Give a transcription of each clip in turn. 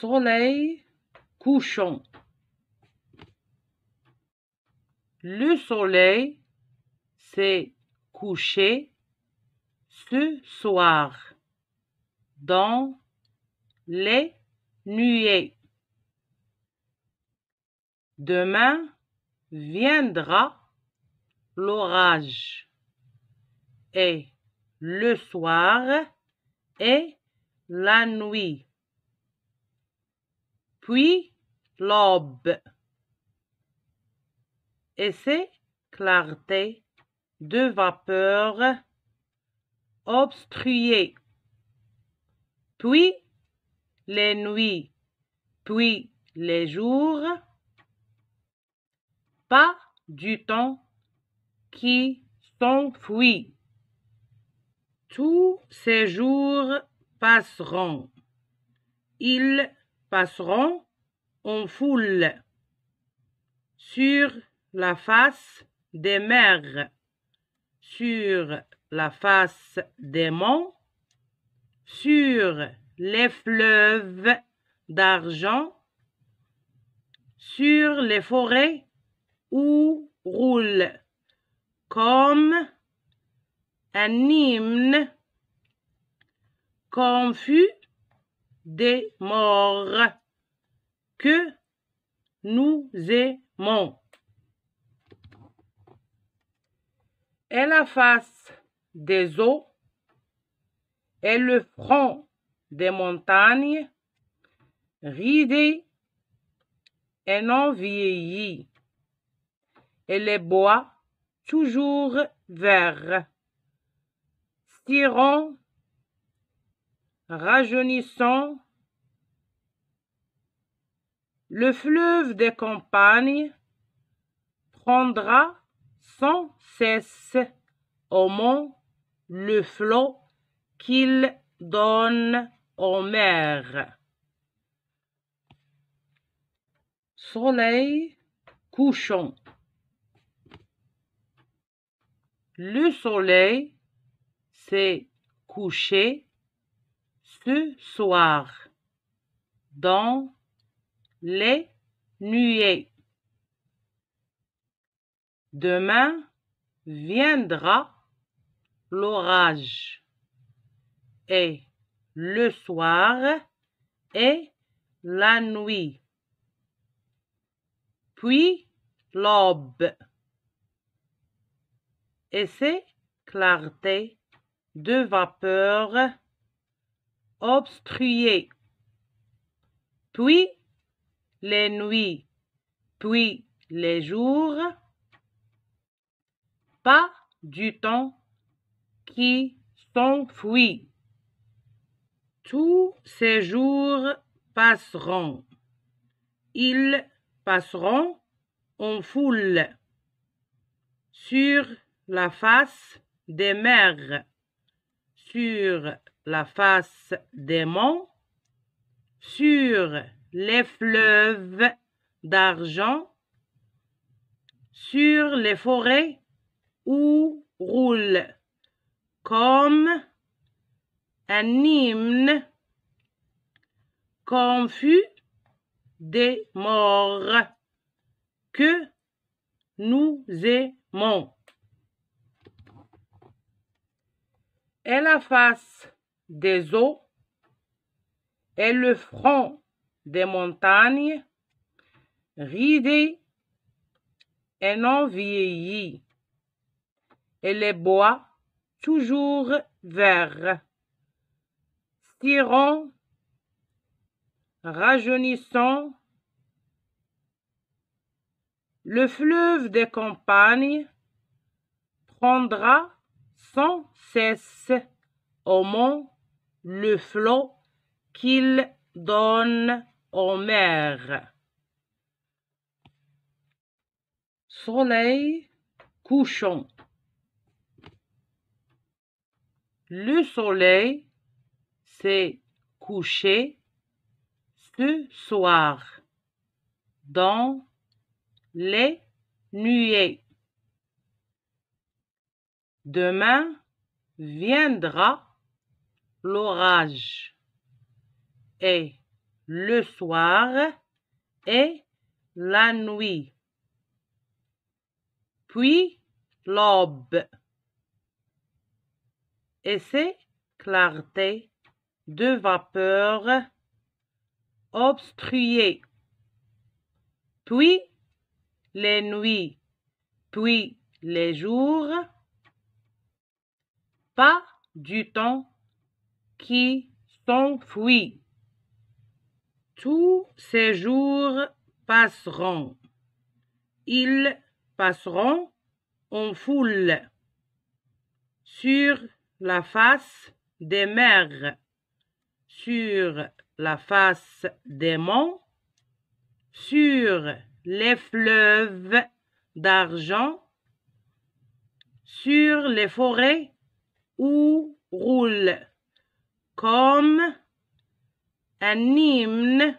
soleil couchant. Le soleil s'est couché ce soir dans les nuées. Demain viendra l'orage et le soir et la nuit puis l'aube. Et ses clartés de vapeur obstruées, puis les nuits, puis les jours, pas du temps qui s'enfuit. Tous ces jours passeront passeront en foule sur la face des mers, sur la face des monts, sur les fleuves d'argent, sur les forêts où roule comme un hymne confus des morts que nous aimons. Et la face des eaux et le front des montagnes, ridés et non vieillis, et les bois toujours verts, rajeunissant le fleuve des campagnes prendra sans cesse au mont le flot qu'il donne aux mers. Soleil couchant. Le soleil s'est couché ce soir, dans les nuées. Demain viendra l'orage et le soir et la nuit. Puis l'aube et ses clartés de vapeur obstruer. Puis les nuits, puis les jours. Pas du temps qui s'enfuit. Tous ces jours passeront. Ils passeront en foule sur la face des mers, sur la face des monts, sur les fleuves d'argent, sur les forêts où roule comme un hymne confus des morts que nous aimons. Et la face des eaux et le front des montagnes, ridés et non vieilli, et les bois toujours verts, stirons, rajeunissant le fleuve des campagnes prendra sans cesse au mont le flot qu'il donne aux mers. Soleil couchant. Le soleil s'est couché ce soir dans les nuées. Demain viendra l'orage et le soir et la nuit, puis l'aube et ses clartés de vapeur obstruées, puis les nuits, puis les jours, pas du temps qui s'enfuit. Tous ces jours passeront. Ils passeront en foule sur la face des mers, sur la face des monts, sur les fleuves d'argent, sur les forêts où roulent comme un hymne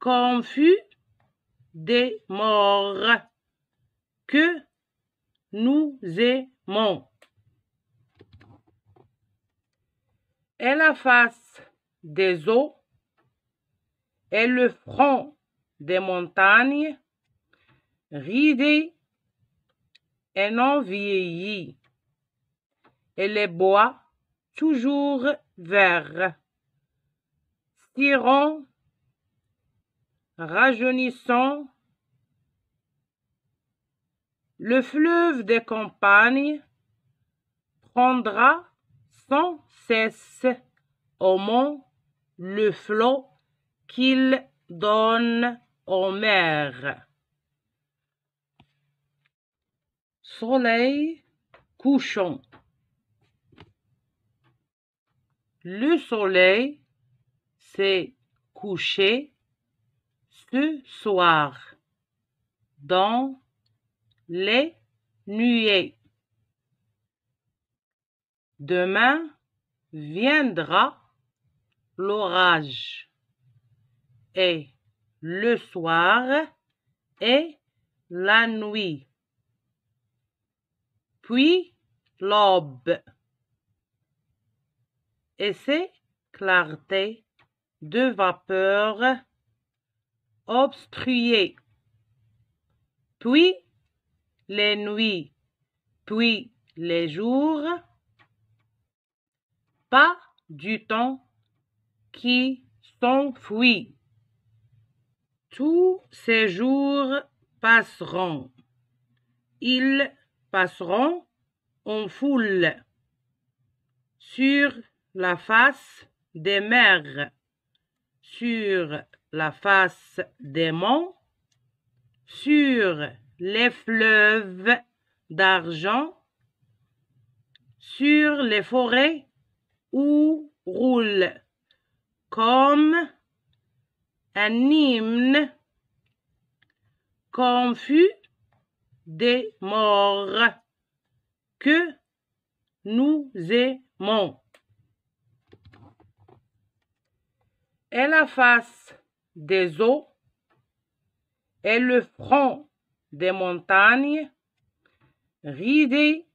confus des morts que nous aimons. Et la face des eaux et le front des montagnes, ridés et non vieillis, et les bois toujours vert, stirant, rajeunissant, le fleuve des campagnes prendra sans cesse au mont le flot qu'il donne aux mers. Soleil couchant. Le soleil s'est couché ce soir dans les nuées. Demain viendra l'orage et le soir et la nuit. Puis l'aube et ces clartés de vapeur obstruées, Puis les nuits, puis les jours, pas du temps qui s'enfuit. Tous ces jours passeront. Ils passeront en foule sur la face des mers, sur la face des monts, sur les fleuves d'argent, sur les forêts où roule comme un hymne confus des morts que nous aimons. elle la face des eaux et le front des montagnes, ridé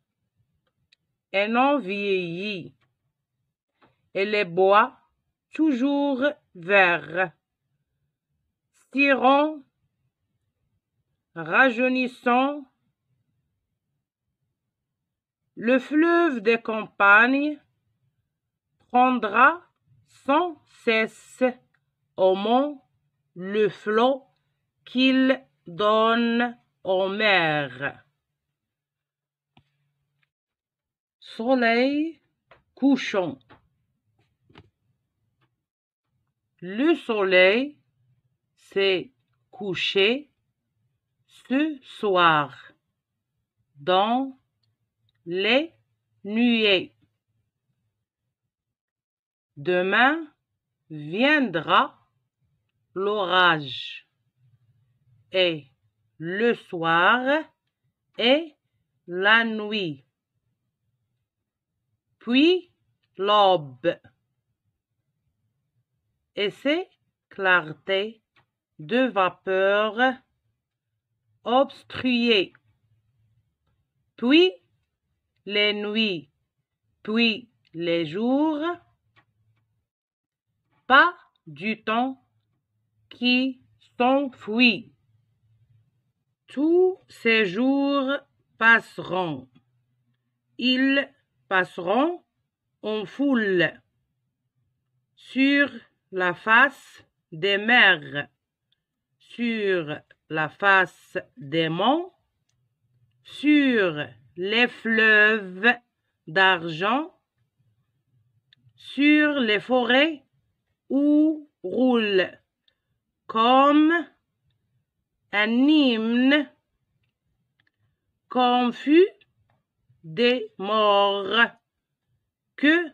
et non vieilli, et les bois toujours verts, tirant, rajeunissant, le fleuve des campagnes prendra sans cesse au mont le flot qu'il donne aux mers. Soleil couchant. Le soleil s'est couché ce soir dans les nuées. Demain viendra l'orage, et le soir et la nuit, puis l'aube, et ses clartés de vapeur obstruées, puis les nuits, puis les jours, du temps qui s'enfuit. Tous ces jours passeront. Ils passeront en foule sur la face des mers, sur la face des monts, sur les fleuves d'argent, sur les forêts ou roule, comme un hymne confus des morts que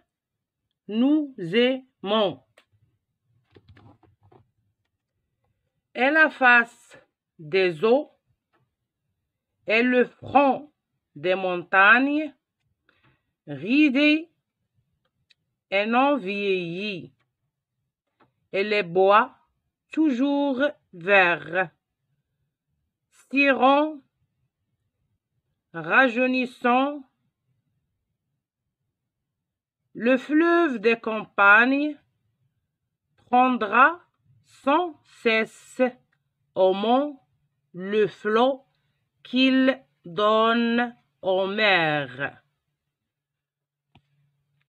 nous aimons. Et la face des eaux et le front des montagnes ridés et non vieillis et les bois, toujours verts, Stirons, rajeunissant, le fleuve des campagnes prendra sans cesse au mont le flot qu'il donne aux mers.